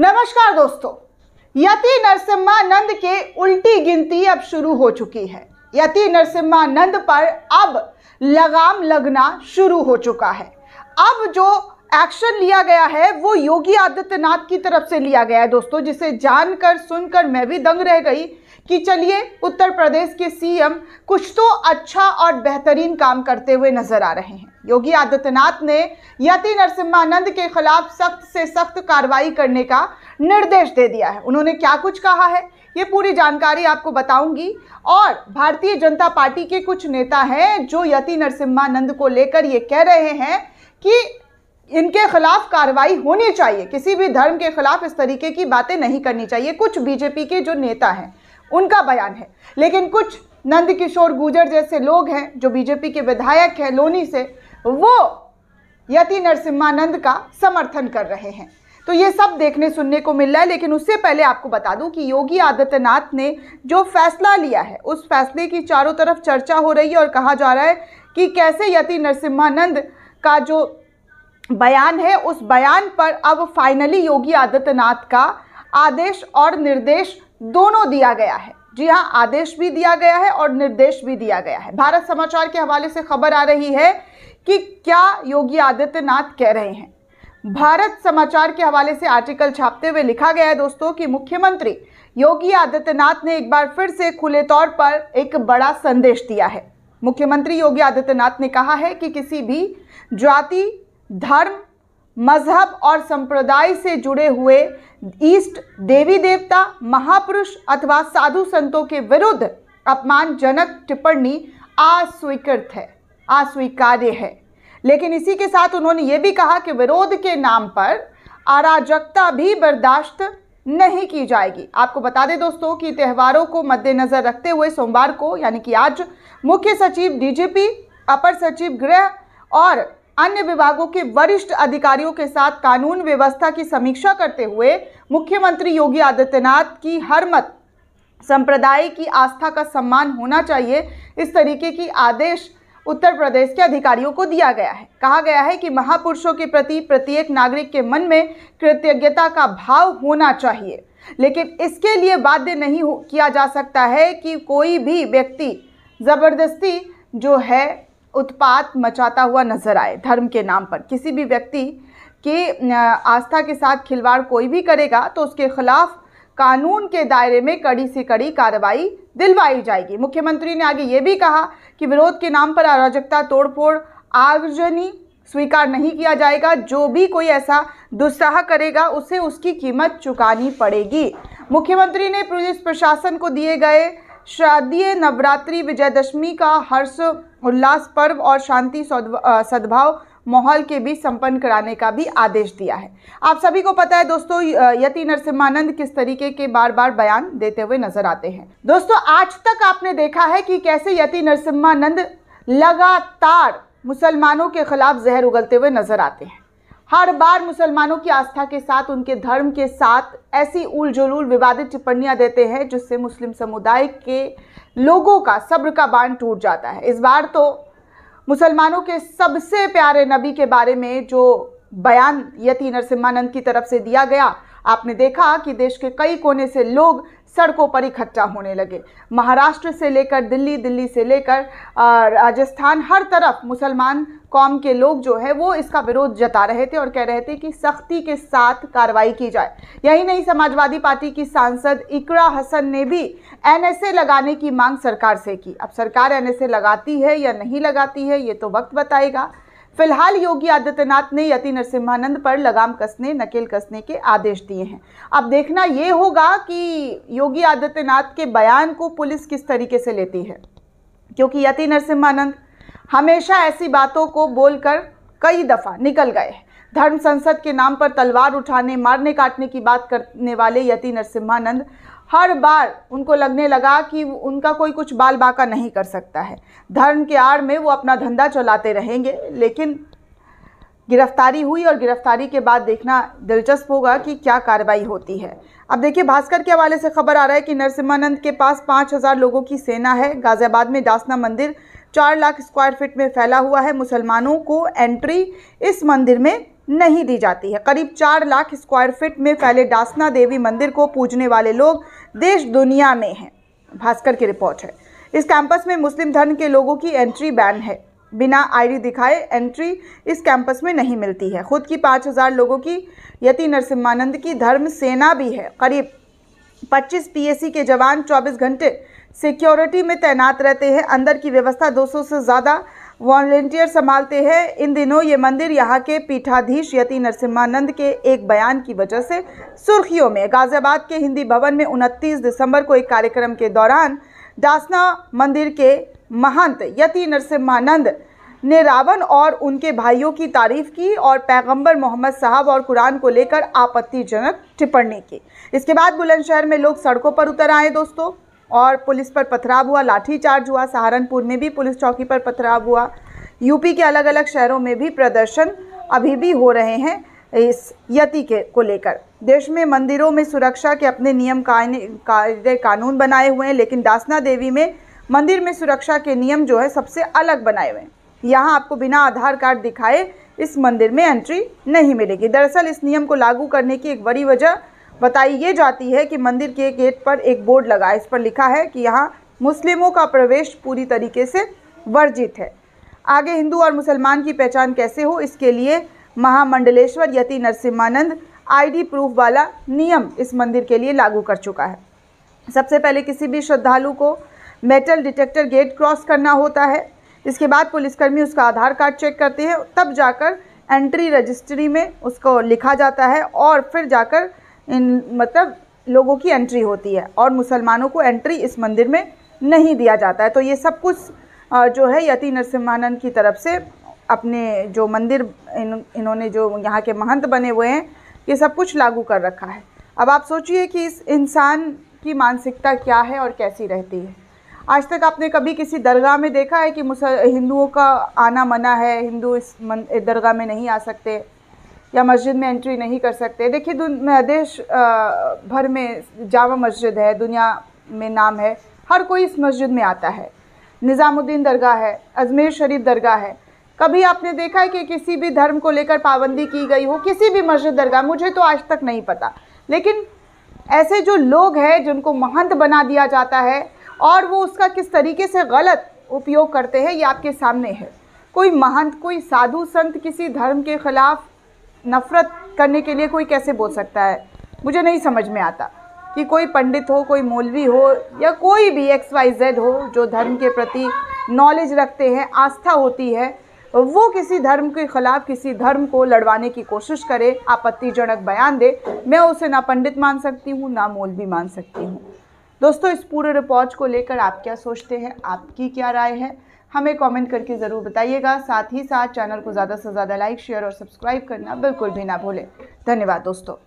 नमस्कार दोस्तों यति नरसिम्हानंद के उल्टी गिनती अब शुरू हो चुकी है यति नंद पर अब लगाम लगना शुरू हो चुका है अब जो एक्शन लिया गया है वो योगी आदित्यनाथ की तरफ से लिया गया है दोस्तों जिसे जानकर सुनकर मैं भी दंग रह गई कि चलिए उत्तर प्रदेश के सीएम कुछ तो अच्छा और बेहतरीन काम करते हुए नजर आ रहे हैं योगी आदित्यनाथ ने यति नरसिम्हानंद के खिलाफ सख्त से सख्त कार्रवाई करने का निर्देश दे दिया है उन्होंने क्या कुछ कहा है ये पूरी जानकारी आपको बताऊंगी और भारतीय जनता पार्टी के कुछ नेता हैं जो यति नरसिम्हानंद को लेकर ये कह रहे हैं कि इनके खिलाफ कार्रवाई होनी चाहिए किसी भी धर्म के खिलाफ इस तरीके की बातें नहीं करनी चाहिए कुछ बीजेपी के जो नेता हैं उनका बयान है लेकिन कुछ नंद किशोर गुजर जैसे लोग हैं जो बीजेपी के विधायक हैं लोनी से वो यति नरसिम्हानंद का समर्थन कर रहे हैं तो ये सब देखने सुनने को मिल रहा है लेकिन उससे पहले आपको बता दूं कि योगी आदित्यनाथ ने जो फैसला लिया है उस फैसले की चारों तरफ चर्चा हो रही है और कहा जा रहा है कि कैसे यति नरसिम्हानंद का जो बयान है उस बयान पर अब फाइनली योगी आदित्यनाथ का आदेश और निर्देश दोनों दिया गया है जी हाँ आदेश भी दिया गया है और निर्देश भी दिया गया है भारत समाचार के हवाले से खबर आ रही है कि क्या योगी आदित्यनाथ कह रहे हैं भारत समाचार के हवाले से आर्टिकल छापते हुए लिखा गया है दोस्तों कि मुख्यमंत्री योगी आदित्यनाथ ने एक बार फिर से खुले तौर पर एक बड़ा संदेश दिया है मुख्यमंत्री योगी आदित्यनाथ ने कहा है कि किसी भी जाति धर्म मजहब और संप्रदाय से जुड़े हुए ईस्ट देवी देवता महापुरुष अथवा साधु संतों के विरुद्ध अपमानजनक टिप्पणी अस्वीकृत है अस्वीकार्य है लेकिन इसी के साथ उन्होंने ये भी कहा कि विरोध के नाम पर अराजकता भी बर्दाश्त नहीं की जाएगी आपको बता दें दोस्तों कि त्यौहारों को मद्देनज़र रखते हुए सोमवार को यानी कि आज मुख्य सचिव डीजीपी अपर सचिव गृह और अन्य विभागों के वरिष्ठ अधिकारियों के साथ कानून व्यवस्था की समीक्षा करते हुए मुख्यमंत्री योगी आदित्यनाथ की हर मत संप्रदाय की आस्था का सम्मान होना चाहिए इस तरीके की आदेश उत्तर प्रदेश के अधिकारियों को दिया गया है कहा गया है कि महापुरुषों के प्रति प्रत्येक नागरिक के मन में कृतज्ञता का भाव होना चाहिए लेकिन इसके लिए बाध्य नहीं किया जा सकता है कि कोई भी व्यक्ति ज़बरदस्ती जो है उत्पात मचाता हुआ नजर आए धर्म के नाम पर किसी भी व्यक्ति की आस्था के साथ खिलवाड़ कोई भी करेगा तो उसके खिलाफ़ कानून के दायरे में कड़ी से कड़ी कार्रवाई दिलवाई जाएगी मुख्यमंत्री ने आगे ये भी कहा कि विरोध के नाम पर अराजकता तोड़फोड़ आगजनी स्वीकार नहीं किया जाएगा जो भी कोई ऐसा दुस्साह करेगा उसे उसकी कीमत चुकानी पड़ेगी मुख्यमंत्री ने पुलिस प्रशासन को दिए गए शारदीय नवरात्रि विजयदशमी का हर्ष उल्लास पर्व और शांति सद्भाव माहौल के बीच संपन्न कराने का भी आदेश दिया है आप सभी को पता है दोस्तों यति नरसिम्हानंद किस तरीके के बार बार बयान देते हुए नजर आते हैं दोस्तों आज तक आपने देखा है कि कैसे यति नरसिम्हानंद लगातार मुसलमानों के खिलाफ जहर उगलते हुए नजर आते हैं हर बार मुसलमानों की आस्था के साथ उनके धर्म के साथ ऐसी उलझुलूल विवादित टिप्पणियां देते हैं जिससे मुस्लिम समुदाय के लोगों का सब्र का बांध टूट जाता है इस बार तो मुसलमानों के सबसे प्यारे नबी के बारे में जो बयान यति नरसिम्हानंद की तरफ से दिया गया आपने देखा कि देश के कई कोने से लोग सड़कों पर इकट्ठा होने लगे महाराष्ट्र से लेकर दिल्ली दिल्ली से लेकर राजस्थान हर तरफ मुसलमान कौम के लोग जो है वो इसका विरोध जता रहे थे और कह रहे थे कि सख्ती के साथ कार्रवाई की जाए यही नहीं समाजवादी पार्टी की सांसद इकरा हसन ने भी एनएसए लगाने की मांग सरकार से की अब सरकार एनएसए लगाती है या नहीं लगाती है ये तो वक्त बताएगा फिलहाल योगी आदित्यनाथ ने यति नरसिम्हानंद पर लगाम कसने नकेल कसने के आदेश दिए हैं अब देखना ये होगा कि योगी आदित्यनाथ के बयान को पुलिस किस तरीके से लेती है क्योंकि यति नरसिम्हानंद हमेशा ऐसी बातों को बोलकर कई दफ़ा निकल गए हैं धर्म संसद के नाम पर तलवार उठाने मारने काटने की बात करने वाले यति नरसिम्हानंद हर बार उनको लगने लगा कि उनका कोई कुछ बाल बाका नहीं कर सकता है धर्म के आड़ में वो अपना धंधा चलाते रहेंगे लेकिन गिरफ्तारी हुई और गिरफ्तारी के बाद देखना दिलचस्प होगा कि क्या कार्रवाई होती है अब देखिए भास्कर के हवाले से खबर आ रहा है कि नरसिम्हानंद के पास हज़ार लोगों की सेना है गाजियाबाद में डासना मंदिर चार लाख स्क्वायर फीट में फैला हुआ है मुसलमानों को एंट्री इस मंदिर में नहीं दी जाती है करीब चार लाख स्क्वायर फीट में फैले डासना देवी मंदिर को पूजने वाले लोग देश दुनिया में हैं भास्कर की रिपोर्ट है इस कैंपस में मुस्लिम धर्म के लोगों की एंट्री बैन है बिना आईडी दिखाए एंट्री इस कैंपस में नहीं मिलती है खुद की पाँच हज़ार लोगों की यति नरसिम्हानंद की धर्म सेना भी है करीब 25 पीएसी के जवान 24 घंटे सिक्योरिटी में तैनात रहते हैं अंदर की व्यवस्था 200 से ज़्यादा वॉल्टियर संभालते हैं इन दिनों ये मंदिर यहाँ के पीठाधीश यति नरसिम्हानंद के एक बयान की वजह से सुर्खियों में गाजियाबाद के हिंदी भवन में 29 दिसंबर को एक कार्यक्रम के दौरान डासना मंदिर के महंत यति नरसिम्हानंद ने रावण और उनके भाइयों की तारीफ की और पैगंबर मोहम्मद साहब और कुरान को लेकर आपत्तिजनक टिप्पणी की इसके बाद बुलंदशहर में लोग सड़कों पर उतर आए दोस्तों और पुलिस पर पथराव हुआ लाठीचार्ज हुआ सहारनपुर में भी पुलिस चौकी पर पथराव हुआ यूपी के अलग अलग शहरों में भी प्रदर्शन अभी भी हो रहे हैं इस यति के को लेकर देश में मंदिरों में सुरक्षा के अपने नियम कार्य कानून बनाए हुए हैं लेकिन दासना देवी में मंदिर में सुरक्षा के नियम जो है सबसे अलग बनाए हुए हैं यहाँ आपको बिना आधार कार्ड दिखाए इस मंदिर में एंट्री नहीं मिलेगी दरअसल इस नियम को लागू करने की एक बड़ी वजह बताई ये जाती है कि मंदिर के गेट पर एक बोर्ड लगा इस पर लिखा है कि यहाँ मुस्लिमों का प्रवेश पूरी तरीके से वर्जित है आगे हिंदू और मुसलमान की पहचान कैसे हो इसके लिए महामंडलेश्वर यति नरसिम्हानंद आईडी प्रूफ वाला नियम इस मंदिर के लिए लागू कर चुका है सबसे पहले किसी भी श्रद्धालु को मेटल डिटेक्टर गेट क्रॉस करना होता है इसके बाद पुलिसकर्मी उसका आधार कार्ड चेक करते हैं तब जाकर एंट्री रजिस्ट्री में उसको लिखा जाता है और फिर जाकर इन मतलब लोगों की एंट्री होती है और मुसलमानों को एंट्री इस मंदिर में नहीं दिया जाता है तो ये सब कुछ जो है यति नरसिम्हानंद की तरफ से अपने जो मंदिर इन इन्होंने जो यहाँ के महंत बने हुए हैं ये सब कुछ लागू कर रखा है अब आप सोचिए कि इस इंसान की मानसिकता क्या है और कैसी रहती है आज तक आपने कभी किसी दरगाह में देखा है कि मुसल हिंदुओं का आना मना है हिंदू इस दरगाह में नहीं आ सकते या मस्जिद में एंट्री नहीं कर सकते देखिए देश भर में जामा मस्जिद है दुनिया में नाम है हर कोई इस मस्जिद में आता है निज़ामुद्दीन दरगाह है अजमेर शरीफ दरगाह है कभी आपने देखा है कि किसी भी धर्म को लेकर पाबंदी की गई हो किसी भी मस्जिद दरगाह मुझे तो आज तक नहीं पता लेकिन ऐसे जो लोग हैं जिनको महंत बना दिया जाता है और वो उसका किस तरीके से गलत उपयोग करते हैं ये आपके सामने है कोई महंत कोई साधु संत किसी धर्म के ख़िलाफ़ नफ़रत करने के लिए कोई कैसे बोल सकता है मुझे नहीं समझ में आता कि कोई पंडित हो कोई मौलवी हो या कोई भी एक्स वाई जेड हो जो धर्म के प्रति नॉलेज रखते हैं आस्था होती है वो किसी धर्म के खिलाफ किसी धर्म को लड़वाने की कोशिश करे आपत्तिजनक बयान दे मैं उसे ना पंडित मान सकती हूँ ना मौलवी मान सकती हूँ दोस्तों इस पूरे रिपोर्ट को लेकर आप क्या सोचते हैं आपकी क्या राय है हमें कमेंट करके ज़रूर बताइएगा साथ ही साथ चैनल को ज़्यादा से ज़्यादा लाइक शेयर और सब्सक्राइब करना बिल्कुल भी ना भूलें धन्यवाद दोस्तों